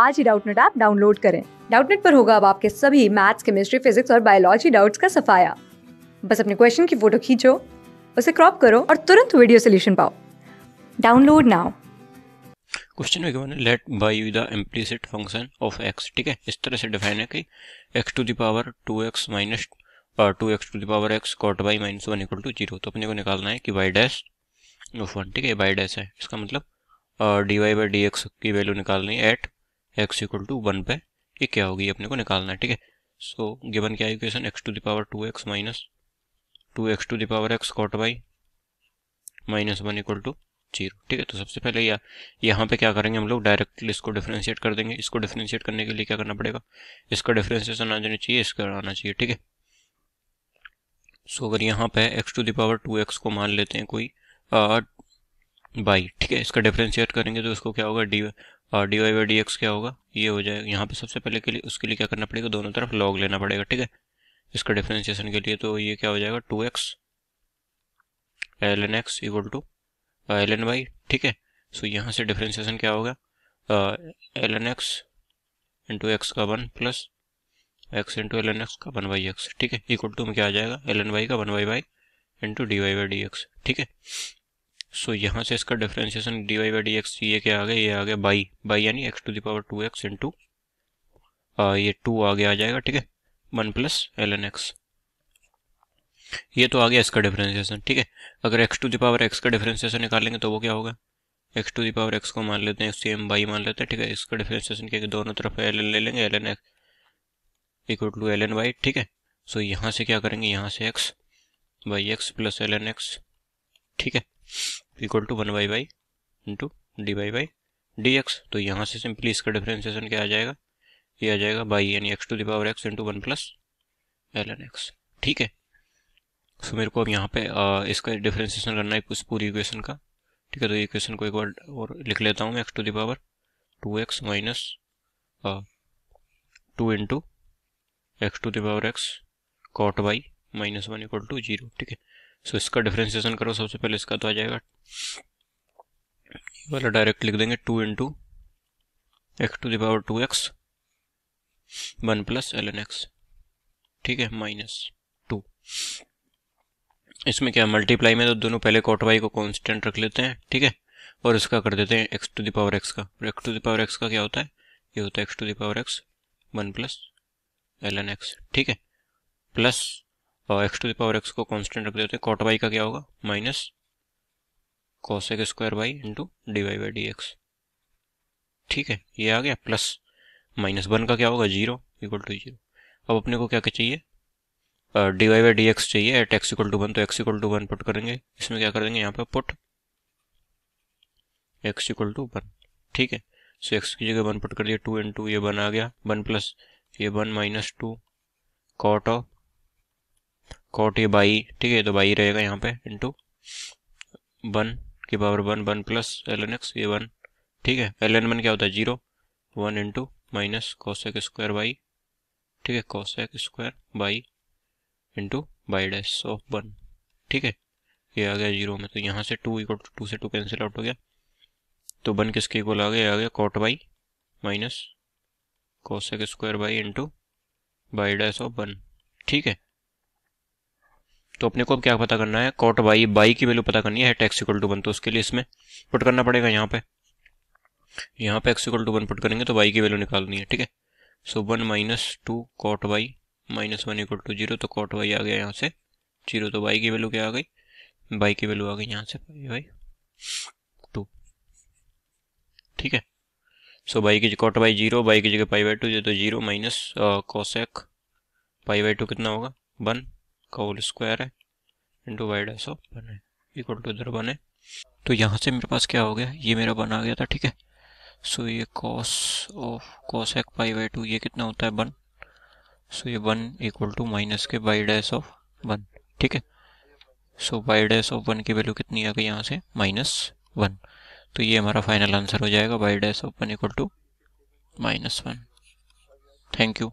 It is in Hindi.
आज ही डाउटनेट ऐप डाउनलोड करें डाउटनेट पर होगा अब आपके सभी मैथ्स केमिस्ट्री फिजिक्स और बायोलॉजी डाउट्स का सफाया बस अपने क्वेश्चन की फोटो खींचो उसे क्रॉप करो और तुरंत वीडियो सोल्यूशन पाओ डाउनलोड नाउ क्वेश्चन में क्या let y the implicit function of x ठीक है इस तरह से डिफाइन है कि x to the power two x minus two x to the power x cot y minus one equal to zero तो अपने को निकालना है कि वाई डैश ऑफ वन ठीक है वाई डैश है इसका मतलब d y by d x की वैल्यू निकालनी है at x equal to one पे ये क्या होगी अपने को निकालना है ठीक है सो गिवन क्या equation x to the power two x minus two x to the power x cot y minus one equal to zero ठीक है तो सबसे पहले या यहाँ पे क्या करेंगे हम लोग डायरेक्टली इसको डिफ्रेंशिएट कर देंगे इसको डिफ्रेंशिएट करने के लिए क्या करना पड़ेगा इसका डिफ्रेंशिएशन आ जाना चाहिए इसका आना चाहिए ठीक है सो अगर यहाँ पे x to the power two x को मान लेते हैं कोई बाई uh, ठीक है इसका डिफ्रेंशिएट करेंगे तो इसको क्या होगा डी और d y y d x क्या होगा ये हो जाएगा यहाँ पे सबसे पहले के लिए उसके लिए क्या करना पड़ेगा दोनों तरफ लॉग लेना पड़ेगा ठीक है इसका डिफ्रेंशिएशन के लिए तो ये क्या हो जाएगा two x l n x equal to l n y ठीक है सो यहाँ से डिफ्रेंशिएशन क्या होगा l n x into x का one plus x into l n x का वन वाई एक्स ठीक है इक्वल टू में क्या आ जाएगा एल एन वाई का one y y into d y y d x ठीक है सो यहाँ से इसका differentiation d y by d x ये क्या आ गया ये आ गया बाई बाई यानी x to the power two x into ये टू आगे आ जाएगा ठीक है one plus l n x ये तो आ गया इसका डिफ्रेंशिएशन ठीक है अगर एक्स टू दावर एक्स का डिफ्रेंशिएशन निकालेंगे तो वो क्या होगा एक्स टू दावर एक्स को मान लेते हैं सेम बाई मान लेते हैं ठीक है इसका डिफ्रेंशिएशन क्या दोनों तरफ एल एन ले लेंगे l n x equal to l n y ठीक है सो यहाँ से क्या करेंगे यहाँ से x by x plus l n x ठीक है equal to one y y into d y y d x तो यहाँ से सिंपली इसका डिफ्रेंसिएशन क्या आ जाएगा ये आ जाएगा y n x to the power x into one plus l n x ठीक है सो मेरे को अब यहाँ पे आ, इसका डिफ्रेंसिएशन करना है इस पूरी इक्वेशन का ठीक है तो इक्वेशन को एक बार और लिख लेता हूँ मैं x to the power two x minus two into x to the power x cot y minus one equal to zero ठीक है सो इसका डिफ्रेंसिएशन करो सबसे पहले इसका तो आ जाएगा वाला डायरेक्ट लिख देंगे two two x to the power two x one plus l n x ठीक है माइनस टू इसमें क्या मल्टीप्लाई में तो दोनों पहले कॉट वाई को कांस्टेंट रख लेते हैं ठीक है और इसका कर देते हैं एक्स टू दावर एक्स का एक्स टू दावर एक्स का क्या होता है ये होता है x to the power x one plus l n x ठीक है प्लस और एक्स टू दावर एक्स को कॉन्स्टेंट रख देते हैं कॉट वाई का क्या होगा minus cosec square y into d y by d x ठीक है ये आ गया प्लस माइनस वन का क्या होगा जीरो इक्वल टू जीरो अब अपने को क्या क्या चाहिए d y by d x चाहिए at x equal to one तो x equal to one put करेंगे इसमें क्या कर देंगे यहाँ पर put x equal to one ठीक है सो एक्स की जगह वन पुट कर दिया टू टू ये वन आ गया वन प्लस ये one minus two cot of cot ए बाई ठीक है तो बाई रहेगा यहाँ पे इंटू वन की power one one plus l n x ये वन ठीक है एल एन वन क्या होता है zero one into minus x square y ठीक है x square y into y dash of one ठीक है ये आ गया जीरो में तो यहाँ से टू इक्वल टू टू से टू कैंसिल आउट हो गया तो वन किसके इक्वल आ गया आ गया cot y minus x square y into y dash of one ठीक है तो अपने को अब क्या पता करना है कॉट बाई बाई की वैल्यू पता करनी है हेट एक्सिकल टू वन तो उसके लिए इसमें पुट करना पड़ेगा यहाँ पे यहाँ पे एक्सिकल टू वन पुट करेंगे तो बाई की वैल्यू निकालनी है ठीक है so one minus two cot y minus one equal to zero तो कॉट वाई आ गया यहाँ से जीरो तो बाई की वैल्यू क्या आ गई बाई की वैल्यू आ गई यहाँ से पाई बाई टू ठीक है सो बाई की कॉट बाई जीरो बाई की जगह पाई बाई टू तो zero minus cosec pi by two कितना होगा वन का होल स्क्वायर है into y dash of one है इक्वल टू इधर वन है तो यहाँ से मेरे पास क्या हो गया ये मेरा वन आ गया था ठीक है सो ये कॉस ऑफ कॉस एक पाई बाई टू ये कितना होता है वन सो ये वन इक्वल टू माइनस के बाई डैश ऑफ वन ठीक है so y dash of one की वैल्यू कितनी आ गई यहाँ से माइनस वन तो ये हमारा फाइनल आंसर हो जाएगा y dash of one equal to minus one thank you